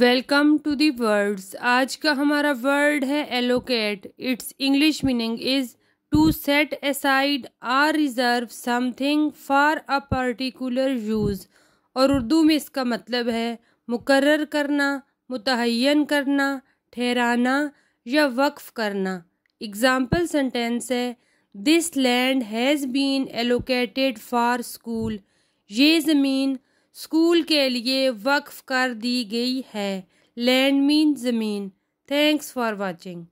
welcome to the words आज का हमारा वर्ड है allocate it's English meaning is to set aside or reserve something for a particular use और उर्दू में इसका मतलब है मुकर्र करना मुतन करना ठहराना या वक्फ करना एग्ज़ाम्पल सेंटेंस है this land has been allocated for school ये ज़मीन स्कूल के लिए वक्फ कर दी गई है लैंड मीन ज़मीन थैंक्स फॉर वाचिंग